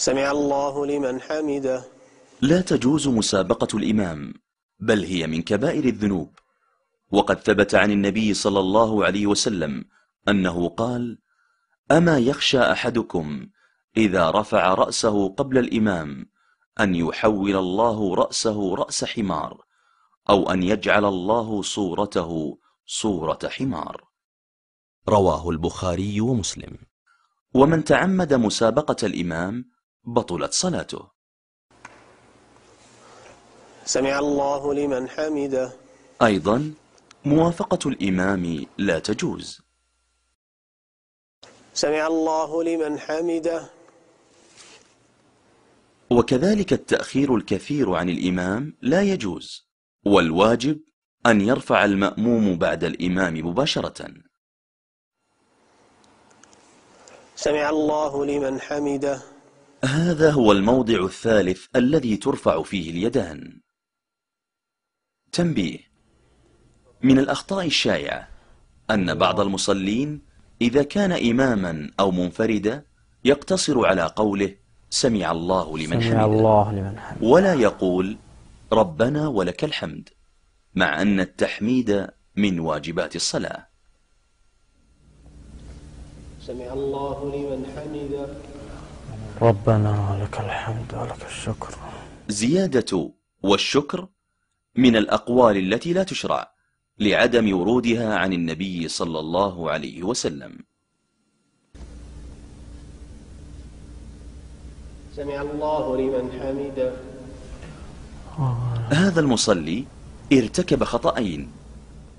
سمع الله لمن حمده لا تجوز مسابقة الإمام بل هي من كبائر الذنوب وقد ثبت عن النبي صلى الله عليه وسلم أنه قال أما يخشى أحدكم إذا رفع رأسه قبل الإمام أن يحول الله رأسه رأس حمار أو أن يجعل الله صورته صورة حمار رواه البخاري ومسلم ومن تعمد مسابقة الإمام بطلت صلاته سمع الله لمن حمده أيضا موافقة الإمام لا تجوز سمع الله لمن حمده وكذلك التأخير الكثير عن الإمام لا يجوز والواجب أن يرفع المأموم بعد الإمام مباشرة سمع الله لمن حمده هذا هو الموضع الثالث الذي ترفع فيه اليدان تنبيه من الأخطاء الشائعة أن بعض المصلين إذا كان إماما أو منفردا يقتصر على قوله سمع الله لمن سمع الله لمن حمده ولا يقول ربنا ولك الحمد مع أن التحميد من واجبات الصلاة سمع الله لمن حمده ربنا لك الحمد ولك الشكر زيادة والشكر من الأقوال التي لا تشرع لعدم ورودها عن النبي صلى الله عليه وسلم سمع الله لمن حمده هذا المصلي ارتكب خطأين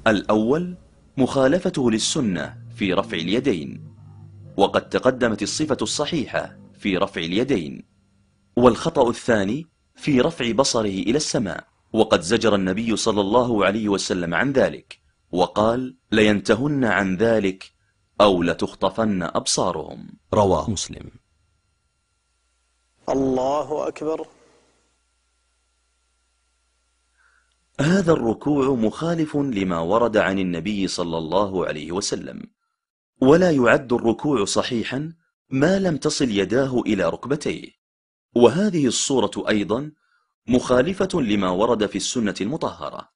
الأول مخالفته للسنة في رفع اليدين وقد تقدمت الصفة الصحيحة في رفع اليدين والخطأ الثاني في رفع بصره إلى السماء وقد زجر النبي صلى الله عليه وسلم عن ذلك وقال لينتهن عن ذلك أو لتخطفن أبصارهم رواه مسلم الله أكبر هذا الركوع مخالف لما ورد عن النبي صلى الله عليه وسلم ولا يعد الركوع صحيحا ما لم تصل يداه إلى ركبتيه وهذه الصورة أيضا مخالفة لما ورد في السنة المطهرة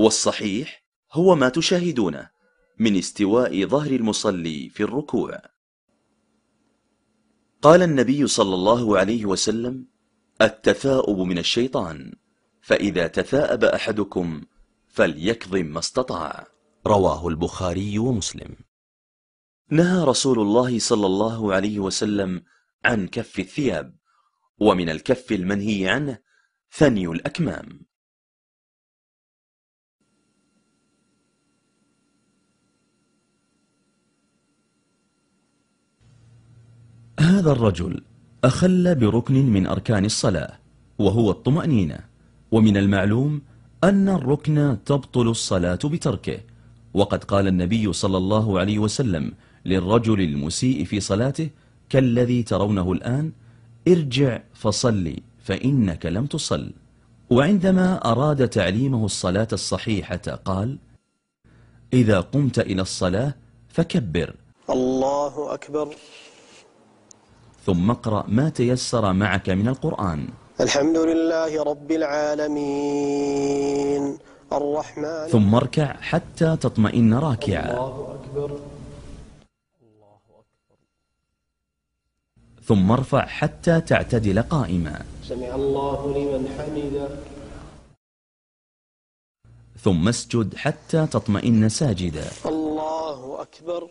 والصحيح هو ما تشاهدونه من استواء ظهر المصلي في الركوع قال النبي صلى الله عليه وسلم التثاؤب من الشيطان فإذا تثاءب أحدكم فليكظم ما استطاع رواه البخاري ومسلم نهى رسول الله صلى الله عليه وسلم عن كف الثياب ومن الكف المنهي عنه ثني الأكمام هذا الرجل أخل بركن من أركان الصلاة وهو الطمأنينة ومن المعلوم أن الركن تبطل الصلاة بتركه وقد قال النبي صلى الله عليه وسلم للرجل المسيء في صلاته كالذي ترونه الآن ارجع فصل فإنك لم تصل وعندما أراد تعليمه الصلاة الصحيحة قال إذا قمت إلى الصلاة فكبر الله أكبر ثم اقرأ ما تيسر معك من القرآن الحمد لله رب العالمين الرحمن ثم اركع حتى تطمئن راكعا الله أكبر ثم ارفع حتى تعتدل قائما سمع الله لمن حمده ثم اسجد حتى تطمئن ساجدا الله أكبر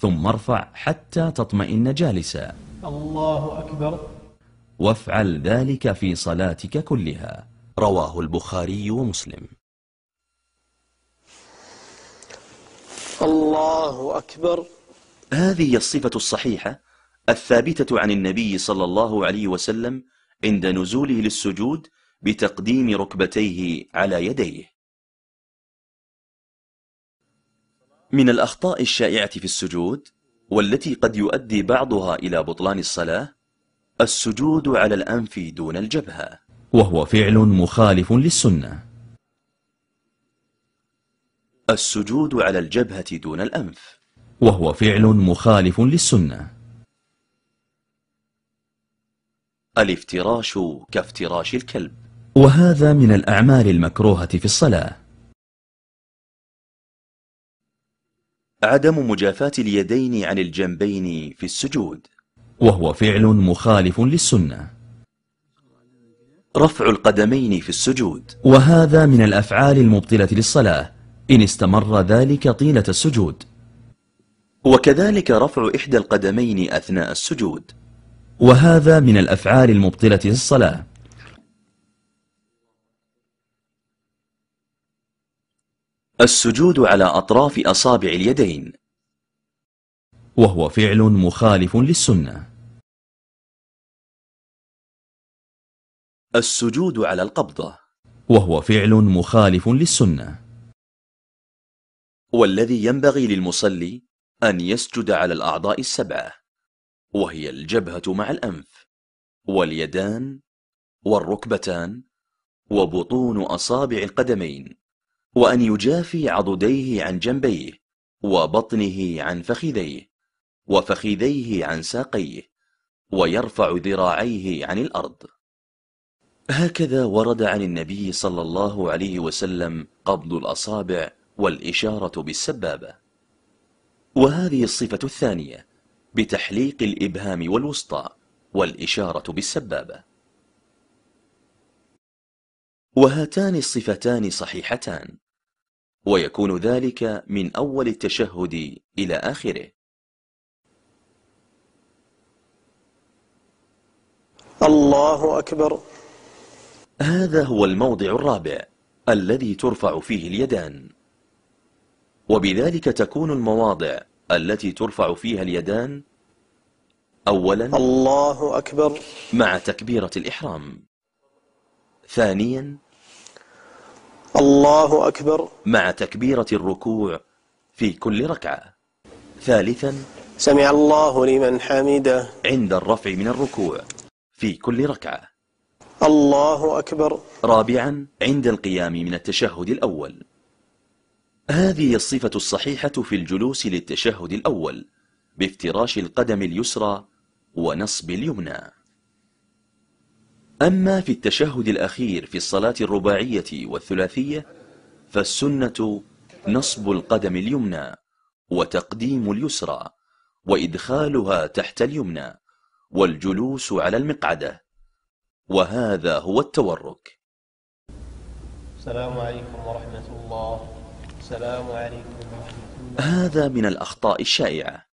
ثم ارفع حتى تطمئن جالسا الله أكبر وافعل ذلك في صلاتك كلها رواه البخاري ومسلم الله أكبر هذه الصفة الصحيحة الثابتة عن النبي صلى الله عليه وسلم عند نزوله للسجود بتقديم ركبتيه على يديه من الأخطاء الشائعة في السجود والتي قد يؤدي بعضها إلى بطلان الصلاة السجود على الأنف دون الجبهة وهو فعل مخالف للسنة السجود على الجبهة دون الأنف وهو فعل مخالف للسنة الافتراش كافتراش الكلب وهذا من الأعمال المكروهة في الصلاة عدم مجافاة اليدين عن الجنبين في السجود وهو فعل مخالف للسنة رفع القدمين في السجود وهذا من الأفعال المبطلة للصلاة إن استمر ذلك طيلة السجود وكذلك رفع إحدى القدمين أثناء السجود وهذا من الأفعال المبطلة للصلاة السجود على أطراف أصابع اليدين وهو فعل مخالف للسنة السجود على القبضة وهو فعل مخالف للسنة والذي ينبغي للمصلي أن يسجد على الأعضاء السبعة وهي الجبهة مع الأنف واليدان والركبتان وبطون أصابع القدمين وأن يجافي عضديه عن جنبيه وبطنه عن فخذيه وفخذيه عن ساقيه ويرفع ذراعيه عن الأرض هكذا ورد عن النبي صلى الله عليه وسلم قبض الأصابع والإشارة بالسبابة وهذه الصفة الثانية بتحليق الإبهام والوسطى والإشارة بالسبابة وهاتان الصفتان صحيحتان ويكون ذلك من أول التشهد إلى آخره الله أكبر هذا هو الموضع الرابع الذي ترفع فيه اليدان وبذلك تكون المواضع التي ترفع فيها اليدان أولا الله أكبر مع تكبيرة الإحرام ثانيا الله أكبر مع تكبيرة الركوع في كل ركعة ثالثا سمع الله لمن حمده عند الرفع من الركوع في كل ركعة الله أكبر رابعا عند القيام من التشهد الأول هذه الصفة الصحيحة في الجلوس للتشهد الأول بافتراش القدم اليسرى ونصب اليمنى أما في التشهد الأخير في الصلاة الرباعية والثلاثية فالسنة نصب القدم اليمنى وتقديم اليسرى وإدخالها تحت اليمنى والجلوس على المقعدة وهذا هو التورك السلام عليكم ورحمة الله السلام عليكم هذا من الأخطاء الشائعة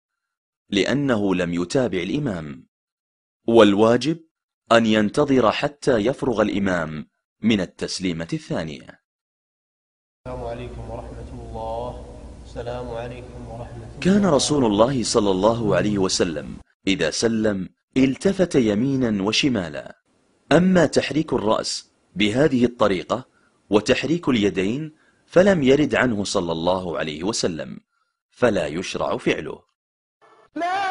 لأنه لم يتابع الإمام والواجب أن ينتظر حتى يفرغ الإمام من التسليمة الثانية السلام عليكم ورحمة الله السلام عليكم ورحمة الله كان رسول الله صلى الله عليه وسلم إذا سلم التفت يمينا وشمالا أما تحريك الرأس بهذه الطريقة وتحريك اليدين فلم يرد عنه صلى الله عليه وسلم فلا يشرع فعله